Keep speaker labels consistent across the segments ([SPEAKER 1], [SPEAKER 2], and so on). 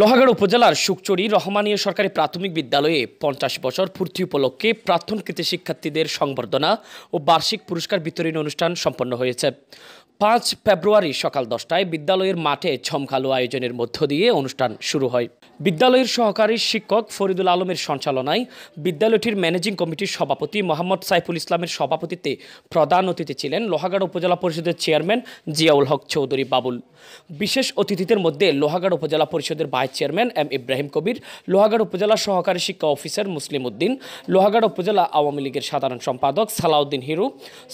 [SPEAKER 1] লোহাগড় উপজেলার সুকচুরি রহমানীয় সরকারি প্রাথমিক বিদ্যালয়ে পঞ্চাশ বছর পূর্তি উপলক্ষে প্রাথমিক শিক্ষার্থীদের সংবর্ধনা ও বার্ষিক পুরস্কার বিতরণ অনুষ্ঠান সম্পন্ন হয়েছে পাঁচ ফেব্রুয়ারি সকাল দশটায় বিদ্যালয়ের মাঠে ছমখালো আয়োজনের মধ্য দিয়ে অনুষ্ঠান শুরু হয় বিদ্যালয়ের সহকারী শিক্ষক ফরিদুল আলমের সঞ্চালনায় বিদ্যালয়টির ম্যানেজিং কমিটির সভাপতি মোহাম্মদ সাইফুল ইসলামের সভাপতিত্বে প্রধান অতিথি ছিলেন লোহাগাড় উপজেলা পরিষদের চেয়ারম্যান জিয়াউল হক চৌধুরী বাবুল বিশেষ অতিথিদের মধ্যে লোহাগাড় উপজেলা পরিষদের vice chairman M Ibrahim Kabir Lohagara উপজেলা সহকারী শিক্ষা অফিসার মুসলিম উদ্দিন লোহাগাড় উপজেলা আওয়ামী লীগের সাধারণ সম্পাদক সালাউদ্দিন হিরু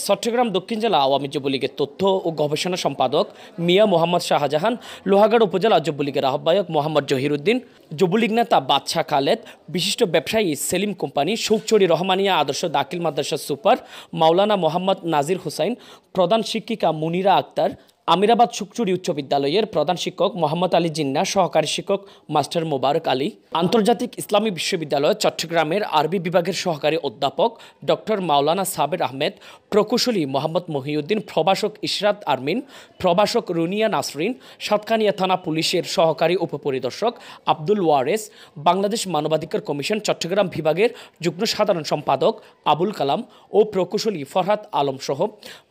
[SPEAKER 1] চট্টগ্রাম দক্ষিণ জেলা আওয়ামী যুবলীগের তথ্য ও গবেষণা সম্পাদক মিয়া মোহাম্মদ শাহজাহান লোহাগাড় উপজেলা যুবলীগের আহ্বায়ক মোহাম্মদ জহিরুদ্দিন যুবলীগ নেতা বাদশাহ খালেদ বিশিষ্ট ব্যবসায়ী সেলিম কোম্পানি শৌকচুরি রহমানিয়া আদর্শ দাখিল মাদ্রাসা সুপার মাওলানা মোহাম্মদ নাজির হুসাইন প্রধান শিক্ষিকা মুনিরা আক্তার আমিরাবাদ সুকচুরি উচ্চ বিদ্যালয়ের প্রধান শিক্ষক মোহাম্মদ আলী জিন্না সহকারী শিক্ষক মাস্টার মোবারক আলী আন্তর্জাতিক ইসলামী বিশ্ববিদ্যালয় চট্টগ্রামের আরবি বিভাগের সহকারী অধ্যাপক ডক্টর মাওলানা সাবের আহমেদ প্রকৌশলী মোহাম্মদ মহিউদ্দিন প্রভাষক ইশরাত আরমিন প্রভাষক রুনিয়া নাসরিন সাতকানিয়া থানা পুলিশের সহকারী উপপরিদর্শক আব্দুল ওয়ারেস বাংলাদেশ মানবাধিকার কমিশন চট্টগ্রাম বিভাগের যুগ্ম সাধারণ সম্পাদক আবুল কালাম ও প্রকৌশলী ফরহাদ আলম সহ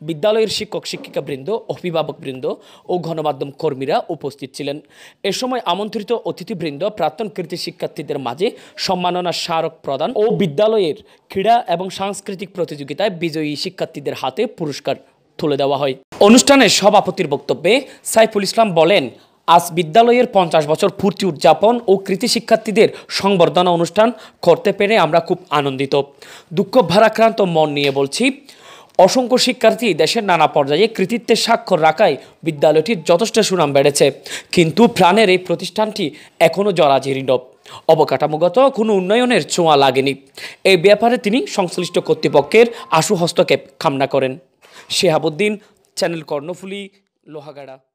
[SPEAKER 1] বিদ্যালয়ের শিক্ষক শিক্ষিকাবৃন্দ অভিভাবক বৃন্দ ও গণমাধ্যম কর্মীরা উপস্থিত ছিলেন এ সময় আমন্ত্রিত অতিথিবৃন্দ প্রাক্তন কৃতি শিক্ষার্থীদের মাঝে সম্মাননা স্মারক প্রদান ও বিদ্যালয়ের ক্রীড়া এবং সাংস্কৃতিক প্রতিযোগিতায় বিজয়ী শিক্ষার্থীদের হাতে পুরস্কার তুলে দেওয়া হয় অনুষ্ঠানে সভাপতির বক্তব্যে সাইফুল ইসলাম বলেন আজ বিদ্যালয়ের পঞ্চাশ বছর পূর্তি উদযাপন ও কৃতি শিক্ষার্থীদের সংবর্ধনা অনুষ্ঠান করতে পেরে আমরা খুব আনন্দিত দুঃখ ভারাক্রান্ত মন নিয়ে বলছি অসংখ্য শিক্ষার্থী দেশের নানা পর্যায়ে কৃতিত্বের স্বাক্ষর রাখায় বিদ্যালয়টির যথেষ্ট সুনাম বেড়েছে কিন্তু প্রাণের এই প্রতিষ্ঠানটি এখনও জরাজীর্ণ অবকাঠামোগত কোনো উন্নয়নের ছোঁয়া লাগেনি এই ব্যাপারে তিনি সংশ্লিষ্ট কর্তৃপক্ষের আশু হস্তক্ষেপ কামনা করেন শেহাবুদ্দিন চ্যানেল কর্ণফুলি লোহাগাড়া